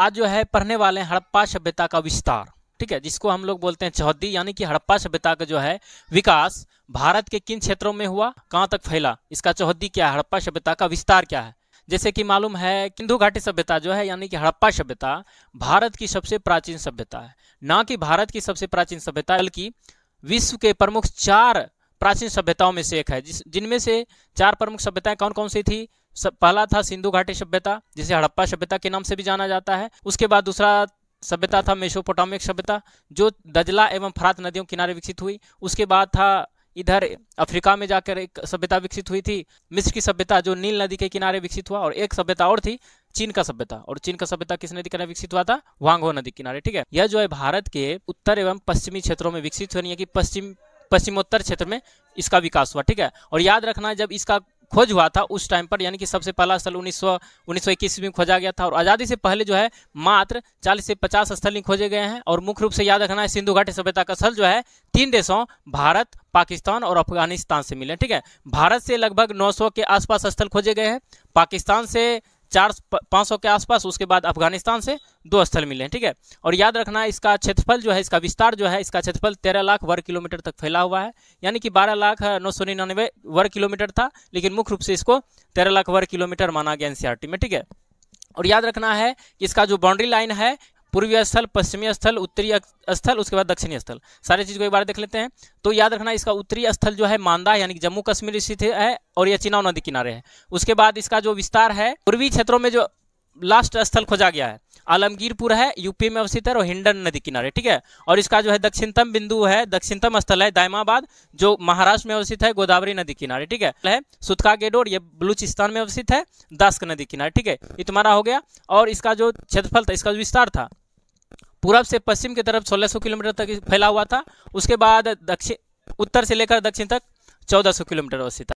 आज जो है पढ़ने वाले हैं हड़प्पा सभ्यता का विस्तार ठीक है जिसको हम लोग बोलते हैं चौहदी यानी कि हड़प्पा सभ्यता का जो है विकास भारत के किन क्षेत्रों में हुआ कहाँ तक फैला इसका चौहदी क्या है हड़प्पा सभ्यता का विस्तार क्या है जैसे कि मालूम है सिंधु घाटी सभ्यता जो है यानी कि हड़प्पा सभ्यता भारत की सबसे प्राचीन सभ्यता है ना कि भारत की सबसे प्राचीन सभ्यता बल्कि विश्व के प्रमुख चार प्राचीन सभ्यताओं में से एक है जिनमें से चार प्रमुख सभ्यताएं कौन कौन सी थी सब पहला था सिंधु घाटी सभ्यता जिसे हड़प्पा सभ्यता के नाम से भी जाना जाता है उसके बाद दूसरा सभ्यता था मेसोपोटामिक सभ्यता जो दजला एवं फरात नदियों किनारे विकसित हुई उसके बाद था इधर अफ्रीका में जाकर एक सभ्यता विकसित हुई थी मिस्र की सभ्यता जो नील नदी के किनारे विकसित हुआ और एक सभ्यता और थी चीन का सभ्यता और चीन का सभ्यता किस नदी किनारे विकसित हुआ था वांगो नदी किनारे ठीक है यह जो है भारत के उत्तर एवं पश्चिमी क्षेत्रों में विकसित हुआ यानी कि पश्चिम पश्चिमोत्तर क्षेत्र में इसका विकास हुआ ठीक है और याद रखना जब इसका खोज हुआ था उस टाइम पर यानी कि सबसे पहला स्थल उन्नीस सौ उन्नीस सौ इक्कीस में खोजा गया था और आज़ादी से पहले जो है मात्र 40 से 50 स्थल ही खोजे गए हैं और मुख्य रूप से याद रखना है सिंधु घाटी सभ्यता का स्थल जो है तीन देशों भारत पाकिस्तान और अफगानिस्तान से मिले ठीक है भारत से लगभग 900 के आसपास स्थल खोजे गए हैं पाकिस्तान से चार पाँच सौ के आसपास उसके बाद अफगानिस्तान से दो स्थल मिले हैं ठीक है और याद रखना इसका क्षेत्रफल जो है इसका विस्तार जो है इसका क्षेत्रफल तेरह लाख वर्ग किलोमीटर तक फैला हुआ है यानी कि बारह लाख नौ सौ निन्यानवे वर्ग किलोमीटर था लेकिन मुख्य रूप से इसको तेरह लाख वर्ग किलोमीटर माना गया एन में ठीक है और याद रखना है कि इसका जो बाउंड्री लाइन है पूर्वी स्थल पश्चिमी स्थल उत्तरी स्थल उसके बाद दक्षिणी स्थल सारी चीज़ को एक बार देख लेते हैं तो याद रखना इसका उत्तरी स्थल जो है मांदा यानी कि जम्मू कश्मीर स्थित है और यह चिनाव नदी किनारे है उसके बाद इसका जो विस्तार है पूर्वी क्षेत्रों में जो लास्ट स्थल खोजा गया है आलमगीरपुर है यूपी में अवस्थित है और हिंडन नदी किनारे ठीक है और इसका जो है दक्षिणतम बिंदु है दक्षिणतम स्थल है दायमाबाद जो महाराष्ट्र में अवस्थित है गोदावरी नदी किनारे ठीक है है सुतका गेडोर ये बलूचिस्तान में अवस्थित है दास्क नदी किनारे ठीक है ये तुम्हारा हो गया और इसका जो क्षेत्रफल था इसका जो विस्तार था पूर्व से पश्चिम की तरफ 1600 किलोमीटर तक फैला हुआ था उसके बाद दक्षिण उत्तर से लेकर दक्षिण तक 1400 किलोमीटर अवस्थित